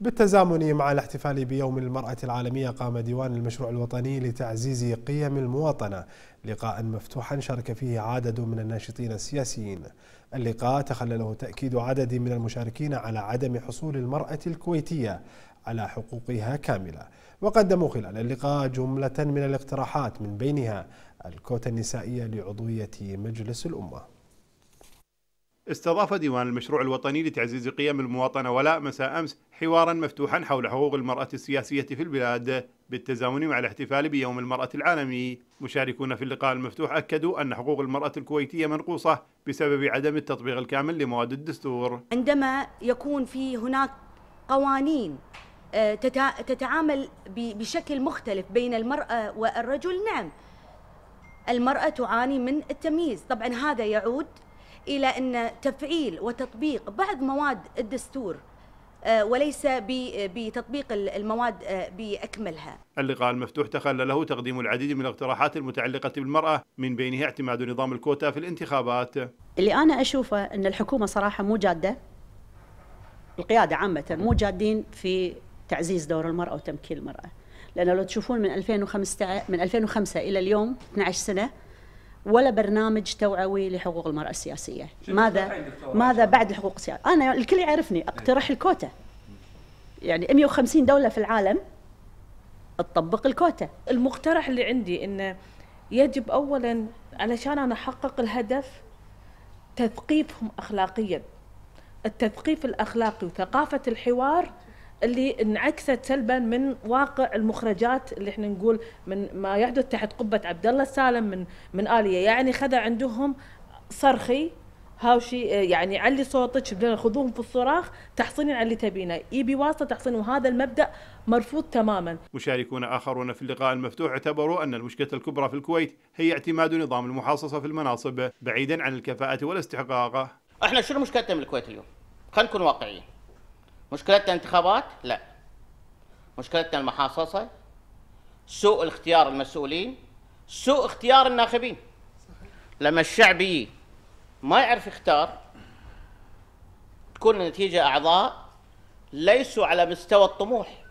بالتزامن مع الاحتفال بيوم المرأة العالمية قام ديوان المشروع الوطني لتعزيز قيم المواطنة لقاء مفتوحا شارك فيه عدد من الناشطين السياسيين اللقاء تخلله تأكيد عدد من المشاركين على عدم حصول المرأة الكويتية على حقوقها كاملة وقدموا خلال اللقاء جملة من الاقتراحات من بينها الكوتا النسائية لعضوية مجلس الأمة استضاف ديوان المشروع الوطني لتعزيز قيم المواطنة ولاء مساء أمس حوارا مفتوحا حول حقوق المرأة السياسية في البلاد بالتزامن مع الاحتفال بيوم المرأة العالمي مشاركون في اللقاء المفتوح أكدوا أن حقوق المرأة الكويتية منقوصة بسبب عدم التطبيق الكامل لمواد الدستور عندما يكون في هناك قوانين آه، تتعامل بشكل مختلف بين المرأة والرجل نعم المرأة تعاني من التمييز طبعا هذا يعود الى ان تفعيل وتطبيق بعض مواد الدستور آه، وليس بتطبيق المواد آه، باكملها. اللقاء المفتوح تخلى له تقديم العديد من الاقتراحات المتعلقه بالمراه من بينها اعتماد نظام الكوتا في الانتخابات. اللي انا اشوفه ان الحكومه صراحه مو جاده. القياده عامه مو جادين في تعزيز دور المراه وتمكين المراه. لانه لو تشوفون من 2015 من 2005 الى اليوم 12 سنه ولا برنامج توعوي لحقوق المرأة السياسية ماذا ماذا بعد الحقوق السياسية أنا الكل يعرفني إيه. أقترح الكوتا يعني 150 دولة في العالم تطبق الكوتا المقترح اللي عندي أنه يجب أولا علشان أنا أحقق الهدف تثقيفهم أخلاقيا التثقيف الأخلاقي وثقافة الحوار اللي انعكست سلبا من واقع المخرجات اللي احنا نقول من ما يحدث تحت قبه عبد الله السالم من من اليه يعني خذا عندهم صرخي هاوشي يعني علي صوتك بدنا خذوهم في الصراخ تحصلين على اللي تبينه يبي واسطه تحصلين وهذا المبدا مرفوض تماما مشاركون اخرون في اللقاء المفتوح اعتبروا ان المشكله الكبرى في الكويت هي اعتماد نظام المحاصصه في المناصب بعيدا عن الكفاءه والاستحقاق احنا شنو مشكلتنا من الكويت اليوم خلينا نكون واقعيين مشكلتنا انتخابات؟ لا مشكلتنا المحاصصة سوء الاختيار المسؤولين سوء اختيار الناخبين لما الشعبي ما يعرف يختار تكون النتيجة أعضاء ليسوا على مستوى الطموح